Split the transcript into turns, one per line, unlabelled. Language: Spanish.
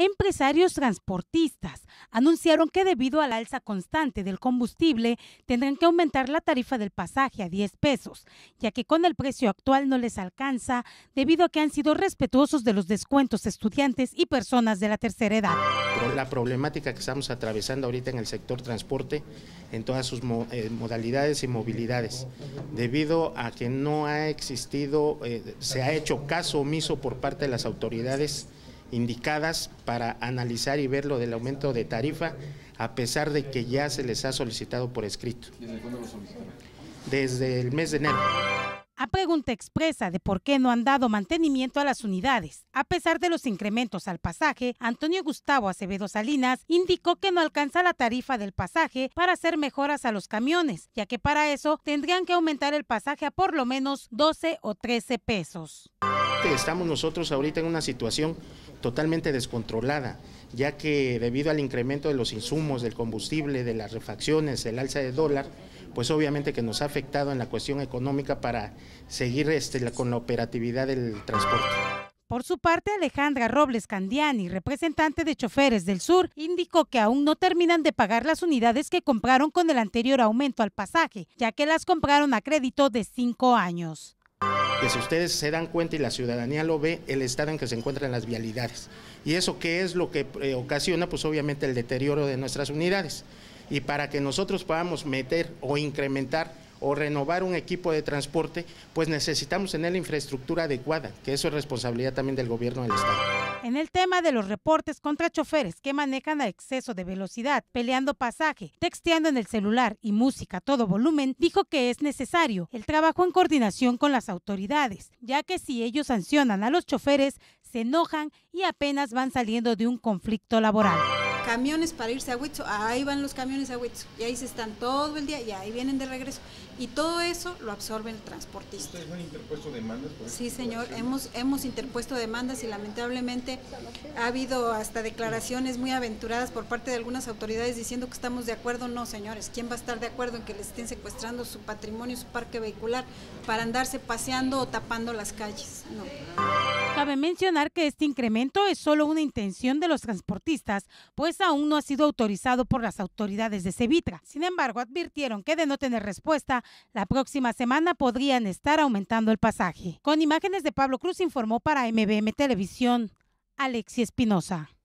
Empresarios transportistas anunciaron que debido a la alza constante del combustible tendrán que aumentar la tarifa del pasaje a 10 pesos, ya que con el precio actual no les alcanza debido a que han sido respetuosos de los descuentos estudiantes y personas de la tercera edad.
La problemática que estamos atravesando ahorita en el sector transporte en todas sus eh, modalidades y movilidades, debido a que no ha existido, eh, se ha hecho caso omiso por parte de las autoridades indicadas para analizar y ver lo del aumento de tarifa, a pesar de que ya se les ha solicitado por escrito. ¿Desde cuándo lo Desde el mes de enero.
A pregunta expresa de por qué no han dado mantenimiento a las unidades, a pesar de los incrementos al pasaje, Antonio Gustavo Acevedo Salinas indicó que no alcanza la tarifa del pasaje para hacer mejoras a los camiones, ya que para eso tendrían que aumentar el pasaje a por lo menos 12 o 13 pesos
estamos nosotros ahorita en una situación totalmente descontrolada, ya que debido al incremento de los insumos, del combustible, de las refacciones, el alza de dólar, pues obviamente que nos ha afectado en la cuestión económica para seguir este, con la operatividad del transporte.
Por su parte, Alejandra Robles Candiani, representante de Choferes del Sur, indicó que aún no terminan de pagar las unidades que compraron con el anterior aumento al pasaje, ya que las compraron a crédito de cinco años
que si ustedes se dan cuenta y la ciudadanía lo ve, el estado en que se encuentran las vialidades. ¿Y eso qué es lo que eh, ocasiona? Pues obviamente el deterioro de nuestras unidades. Y para que nosotros podamos meter o incrementar o renovar un equipo de transporte, pues necesitamos tener la infraestructura adecuada, que eso es responsabilidad también del gobierno del estado.
En el tema de los reportes contra choferes que manejan a exceso de velocidad, peleando pasaje, texteando en el celular y música a todo volumen, dijo que es necesario el trabajo en coordinación con las autoridades, ya que si ellos sancionan a los choferes, se enojan y apenas van saliendo de un conflicto laboral
camiones para irse a Huitzo, ahí van los camiones a Huitzo, y ahí se están todo el día y ahí vienen de regreso. Y todo eso lo absorbe el transportista. ¿Ustedes han interpuesto demandas? sí, señor, hemos, hemos interpuesto demandas y lamentablemente ha habido hasta declaraciones muy aventuradas por parte de algunas autoridades diciendo que estamos de acuerdo. No, señores, ¿quién va a estar de acuerdo en que les estén secuestrando su patrimonio, su parque vehicular, para andarse paseando o tapando las calles? No.
Cabe mencionar que este incremento es solo una intención de los transportistas, pues aún no ha sido autorizado por las autoridades de Cevitra. Sin embargo, advirtieron que de no tener respuesta, la próxima semana podrían estar aumentando el pasaje. Con imágenes de Pablo Cruz informó para MBM Televisión, Alexi Espinosa.